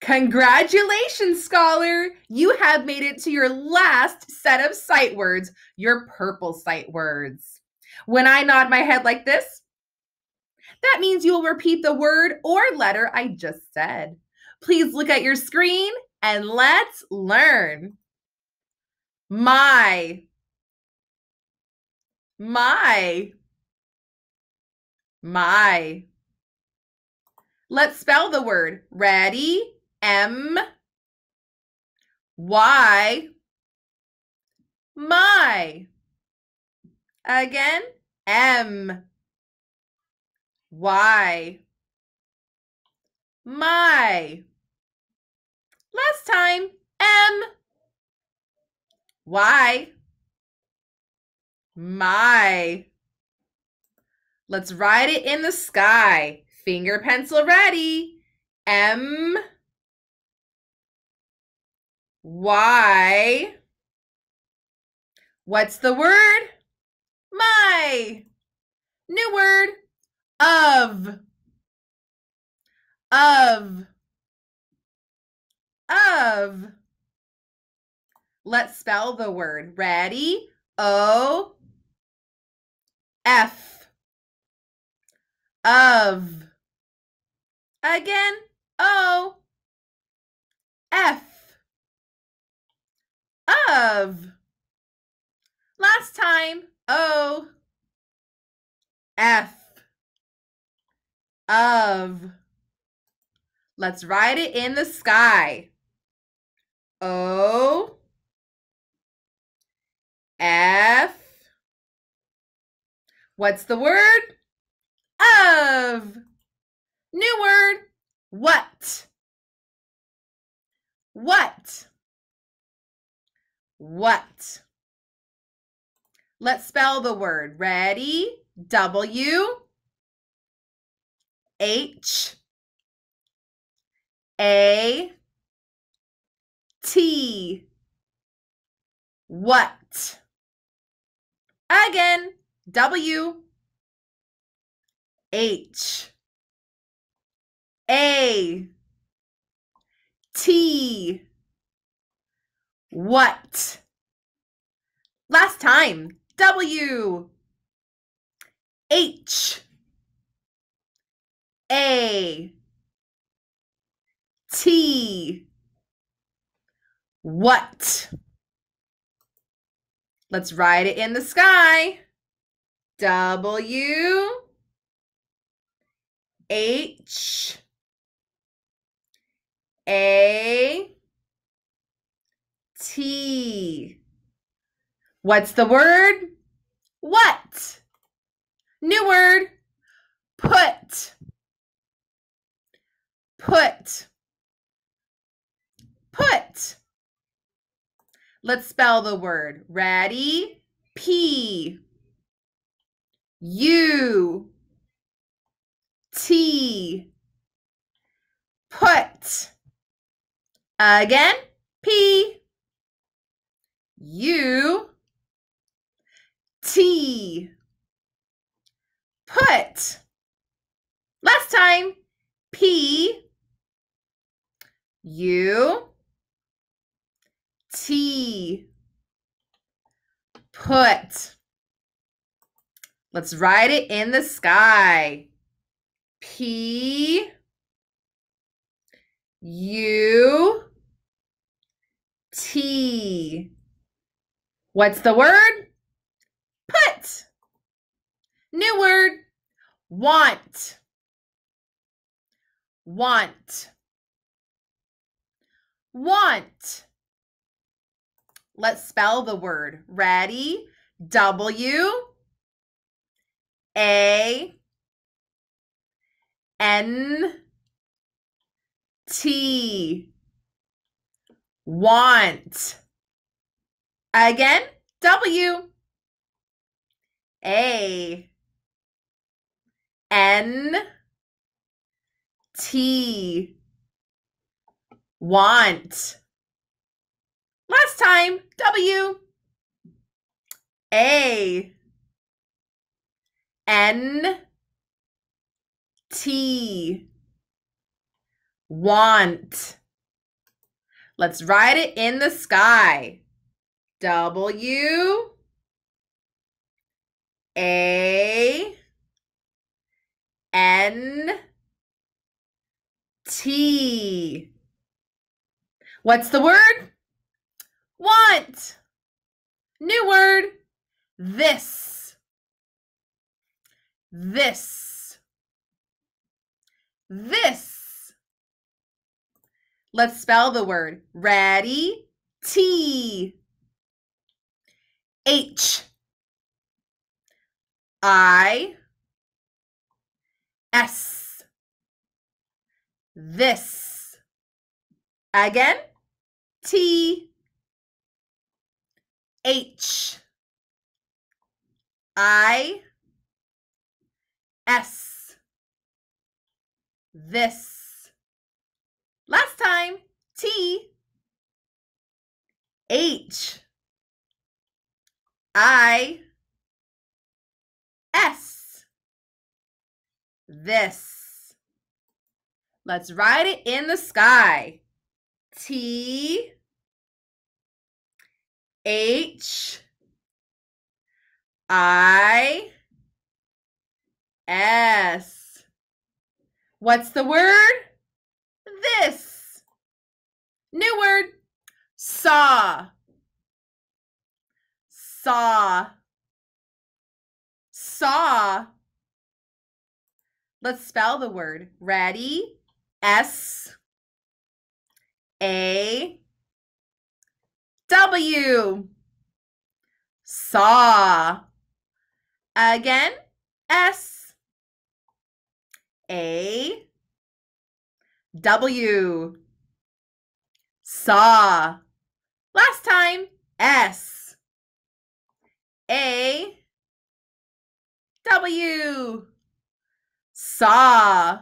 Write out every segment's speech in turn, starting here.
Congratulations, scholar! You have made it to your last set of sight words, your purple sight words. When I nod my head like this, that means you will repeat the word or letter I just said. Please look at your screen and let's learn. My, my, my. Let's spell the word. Ready? M Y my. Again, M Y my. Last time, M Y my. Let's ride it in the sky. Finger pencil ready. M. Why? What's the word? My. New word. Of. Of. Of. Let's spell the word. Ready? O. F. Of. Again, O. F of. Last time, O, oh, F, of. Let's ride it in the sky. O, oh, F. What's the word? Of. New word, what? What? what. Let's spell the word. Ready? W H A T. What? Again, W H A T. What? Last time. W. H. A. T. What? Let's ride it in the sky. W. H. A. T. What's the word? What? New word. Put. Put. Put. Let's spell the word. Ready? P. U. T. Put. Again. P. U T. Put. Last time, P U T. Put. Let's write it in the sky. P U T. What's the word? Put. New word. Want. Want. Want. Let's spell the word. Ready? W A N T. Want. Again, W. A. N. T. Want. Last time, W. A. N. T. Want. Let's ride it in the sky. W A N T. What's the word? Want. New word. This. This. This. Let's spell the word. Ready? T. H I S this again T H I S this last time T H I S. This. Let's write it in the sky. T H I S. What's the word? This. New word. Saw saw saw let's spell the word ready s a w saw again s a w saw last time s a W. Saw.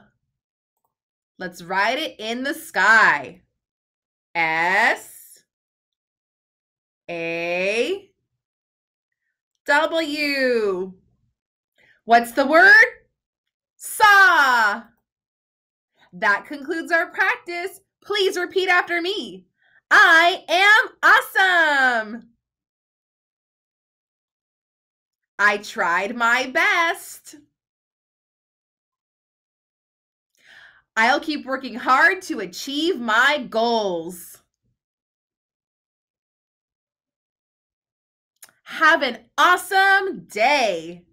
Let's write it in the sky. S A W. What's the word? Saw. That concludes our practice. Please repeat after me. I am awesome. I tried my best. I'll keep working hard to achieve my goals. Have an awesome day.